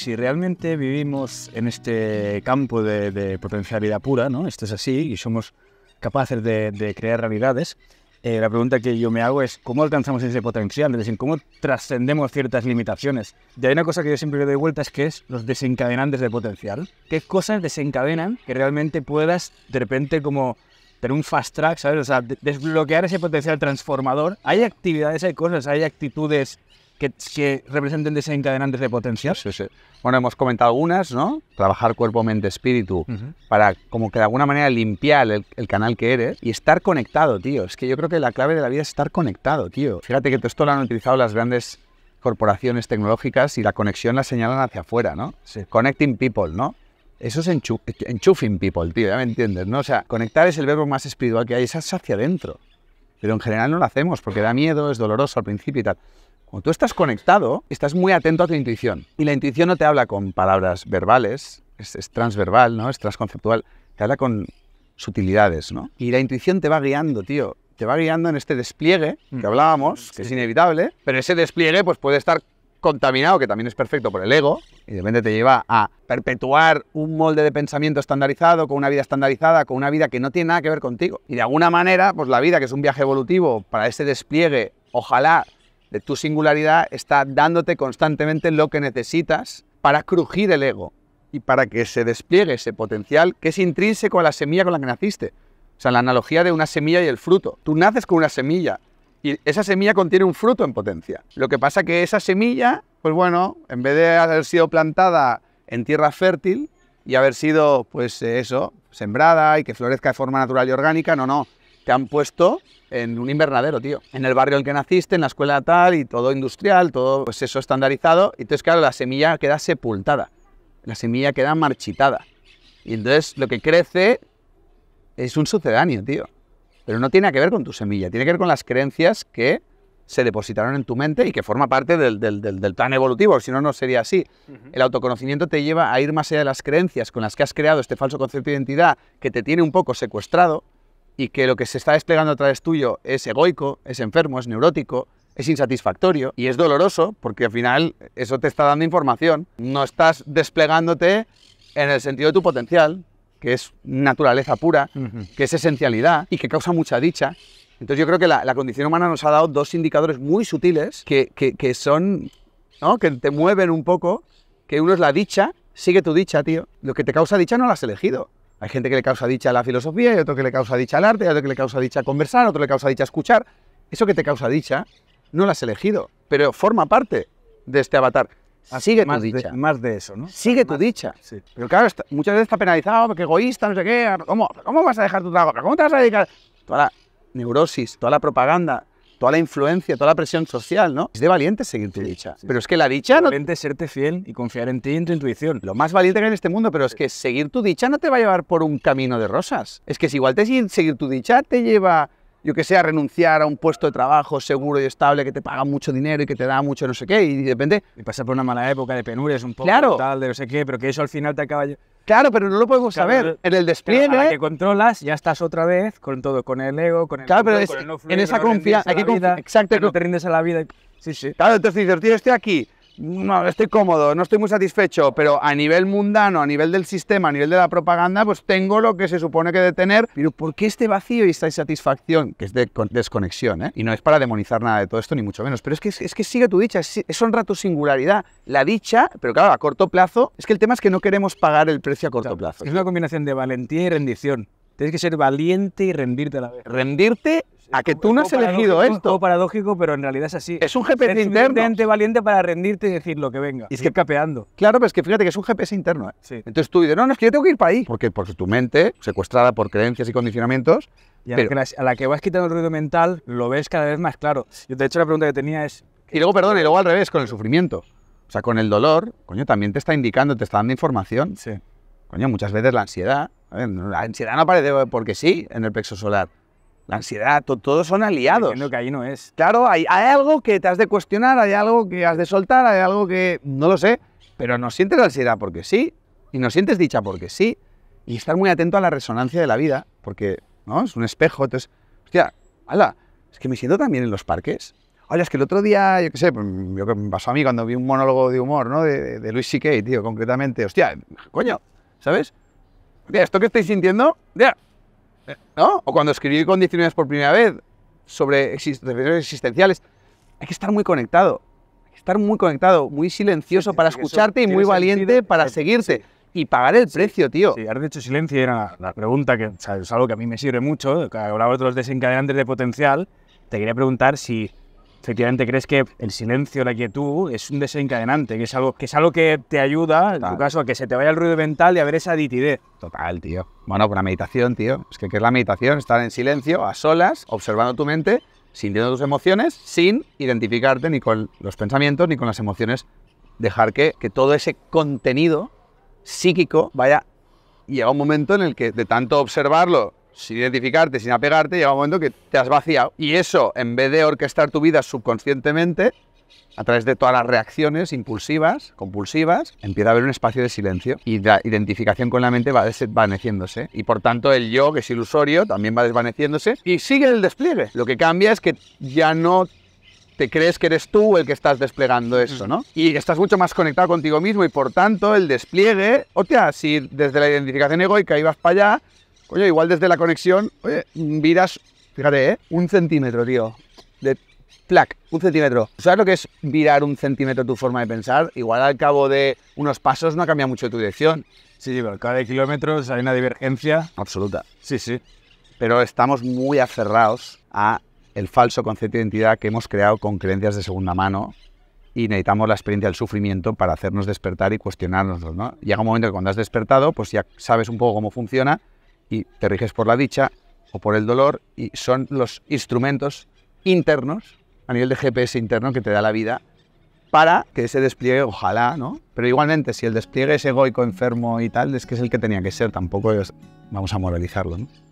si realmente vivimos en este campo de, potencialidad pura, ¿no? Esto es así y somos capaces de, crear realidades. Eh, la pregunta que yo me hago es cómo alcanzamos ese potencial, es decir, cómo trascendemos ciertas limitaciones. Y hay una cosa que yo siempre le doy es que es los desencadenantes de potencial. ¿Qué cosas desencadenan que realmente puedas de repente como tener un fast track, ¿sabes? desbloquear ese potencial transformador. Hay actividades, hay cosas, hay actitudes que, que representen desencadenantes de potencias? Sí, sí. Bueno, hemos comentado algunas, ¿no? Trabajar cuerpo, mente, espíritu, para como que de alguna manera limpiar el, canal que eres y estar conectado, tío. Es que yo creo que la clave de la vida es estar conectado, tío. Fíjate que esto lo han utilizado las grandes corporaciones tecnológicas y la conexión la señalan hacia afuera, ¿no? Connecting people, ¿no? Eso es enchufing people, tío, ya me entiendes, ¿no? O sea, conectar es el verbo más espiritual que hay, es hacia adentro. Pero en general no lo hacemos porque da miedo, es doloroso al principio y tal. Cuando tú estás conectado, estás muy atento a tu intuición. Y la intuición no te habla con palabras verbales, es, transverbal, ¿no? Es transconceptual. Te habla con sutilidades, ¿no? Y la intuición te va guiando, tío. Te va guiando en este despliegue que mm. hablábamos, que es inevitable, pero ese despliegue pues, puede estar contaminado, que también es perfecto por el ego, y de repente te lleva a perpetuar un molde de pensamiento estandarizado, con una vida estandarizada, con una vida que no tiene nada que ver contigo. Y de alguna manera, pues la vida, que es un viaje evolutivo para ese despliegue, ojalá de tu singularidad está dándote constantemente lo que necesitas para crujir el ego y para que se despliegue ese potencial que es intrínseco a la semilla con la que naciste. O sea, la analogía de una semilla y el fruto. Tú naces con una semilla y esa semilla contiene un fruto en potencia. Lo que pasa que esa semilla, pues bueno, en vez de haber sido plantada en tierra fértil y haber sido, pues eso, sembrada y que florezca de forma natural y orgánica, no, no, han puesto en un invernadero, tío. En el barrio en el que naciste, en la escuela tal, y todo industrial, todo pues eso estandarizado. Y entonces, claro, la semilla queda sepultada. La semilla queda marchitada. Y entonces lo que crece es un sucedáneo, tío. Pero no tiene que ver con tu semilla, tiene que ver con las creencias que se depositaron en tu mente y que forma parte del, plan evolutivo, si no, no sería así. El autoconocimiento te lleva a ir más allá de las creencias con las que has creado este falso concepto de identidad que te tiene un poco secuestrado y que lo que se está desplegando a través tuyo es egoico, es enfermo, es neurótico, es insatisfactorio y es doloroso porque al final eso te está dando información. No estás desplegándote en el sentido de tu potencial, que es naturaleza pura, que es esencialidad y que causa mucha dicha. Entonces yo creo que la, condición humana nos ha dado dos indicadores muy sutiles que, son, que te mueven un poco, que uno es la dicha, sigue tu dicha, tío. Lo que te causa dicha no lo has elegido. Hay gente que le causa dicha a la filosofía, y otro que le causa dicha al arte, hay otro que le causa dicha a conversar, otro que le causa dicha a escuchar. Eso que te causa dicha, no lo has elegido, pero forma parte de este avatar. Sigue tu dicha. más de eso, ¿no? Sigue tu dicha. Pero claro, muchas veces está penalizado porque egoísta, no sé qué. ¿Cómo, cómo vas a dejar tu trabajo? ¿Cómo te vas a dedicar? Toda la neurosis, toda la propaganda, toda la influencia, toda la presión social, ¿no? Es de valiente seguir tu dicha. Pero es que la dicha no... Valiente serte fiel y confiar en ti y en tu intuición. Lo más valiente que hay en este mundo, pero es que seguir tu dicha no te va a llevar por un camino de rosas. Es que si igual te seguir tu dicha te lleva yo que sé, a renunciar a un puesto de trabajo seguro y estable que te paga mucho dinero y que te da mucho no sé qué, y depende. Y pasar por una mala época de penurias, un poco claro. tal, de no sé qué, pero que eso al final te acaba Claro, pero no lo podemos saber. En el despliegue. a la que controlas, ya estás otra vez con todo, con el ego, con el. Claro, pero es, en esa confianza. Aquí, exacto. te rindes a la vida. Sí, sí. Claro, entonces dices, tío, estoy aquí no, estoy cómodo, no estoy muy satisfecho, pero a nivel mundano, a nivel del sistema, a nivel de la propaganda, pues tengo lo que se supone que de tener. Pero ¿por qué este vacío y esta insatisfacción? Que es de desconexión, ¿eh? Y no es para demonizar nada de todo esto, ni mucho menos. Pero es que, es que sigue tu dicha, es, honra tu singularidad. La dicha, pero claro, a corto plazo, es que el tema es que no queremos pagar el precio a corto plazo. Es una combinación de valentía y rendición. Tienes que ser valiente y rendirte a la vez. Rendirte a que tú no has elegido esto. Es un paradójico, pero en realidad es así. Es un GPS es interno. valiente para rendirte y decir lo que venga. Y es que capeando. Claro, pero es que fíjate que es un GPS interno. ¿eh? Entonces tú dices, no, no, es que yo tengo que ir para ahí. Porque, porque tu mente, secuestrada por creencias y condicionamientos. a, la, que vas quitando el ruido mental, lo ves cada vez más claro. Yo, de hecho, la pregunta que tenía es. Y luego, perdón, y luego al revés, con el sufrimiento. O sea, con el dolor, coño, también te está indicando, te está dando información. Sí. Coño, muchas veces la ansiedad la ansiedad no aparece porque sí en el plexo solar. La ansiedad, todos son aliados. Entiendo que ahí no es. Claro, hay, algo que te has de cuestionar, hay algo que has de soltar, hay algo que no lo sé, pero no sientes ansiedad porque sí, y no sientes dicha porque sí, y estar muy atento a la resonancia de la vida, porque ¿no? es un espejo. Entonces, hostia, ala, es que me siento también en los parques. Oye, es que el otro día, yo qué sé, pues, yo, me pasó a mí cuando vi un monólogo de humor, ¿no? De, de Luis C.K., tío, concretamente. Hostia, coño, ¿sabes? esto que estoy sintiendo, ya. ¿No? O cuando escribí con 19 por primera vez sobre reflexiones existenciales, hay que estar muy conectado, hay que estar muy conectado, muy silencioso para escucharte y muy valiente para seguirte. Y pagar el precio, tío. Sí, has dicho silencio, era la, pregunta que es algo que a mí me sirve mucho. Hablaba de los desencadenantes de potencial. Te quería preguntar si efectivamente crees que el silencio, la quietud, es un desencadenante, que es algo que, es algo que te ayuda, en tu caso, a que se te vaya el ruido mental y a ver esa nitidez. Total, tío. Bueno, con la meditación, tío. Es que ¿qué es la meditación? Estar en silencio, a solas, observando tu mente, sintiendo tus emociones, sin identificarte ni con los pensamientos ni con las emociones. Dejar que, que todo ese contenido psíquico vaya... Llega un momento en el que de tanto observarlo sin identificarte, sin apegarte, llega un momento que te has vaciado. Y eso, en vez de orquestar tu vida subconscientemente, a través de todas las reacciones impulsivas, compulsivas, empieza a haber un espacio de silencio y la identificación con la mente va desvaneciéndose. Y por tanto el yo, que es ilusorio, también va desvaneciéndose y sigue el despliegue. Lo que cambia es que ya no te crees que eres tú el que estás desplegando eso, ¿no? Mm. Y estás mucho más conectado contigo mismo y por tanto el despliegue, O sea, si desde la identificación egoica ibas para allá, Coño, igual desde la conexión, oye, viras, fíjate, ¿eh? un centímetro, tío. De plac, un centímetro. ¿Sabes lo que es virar un centímetro tu forma de pensar? Igual al cabo de unos pasos no cambia mucho tu dirección. Sí, pero cada kilómetros hay una divergencia absoluta. Sí, sí. Pero estamos muy aferrados a el falso concepto de identidad que hemos creado con creencias de segunda mano y necesitamos la experiencia del sufrimiento para hacernos despertar y cuestionarnos. ¿no? Llega un momento que cuando has despertado, pues ya sabes un poco cómo funciona, y te riges por la dicha o por el dolor y son los instrumentos internos a nivel de GPS interno que te da la vida para que ese despliegue, ojalá, ¿no? Pero igualmente, si el despliegue es egoico, enfermo y tal, es que es el que tenía que ser, tampoco vamos a moralizarlo, ¿no?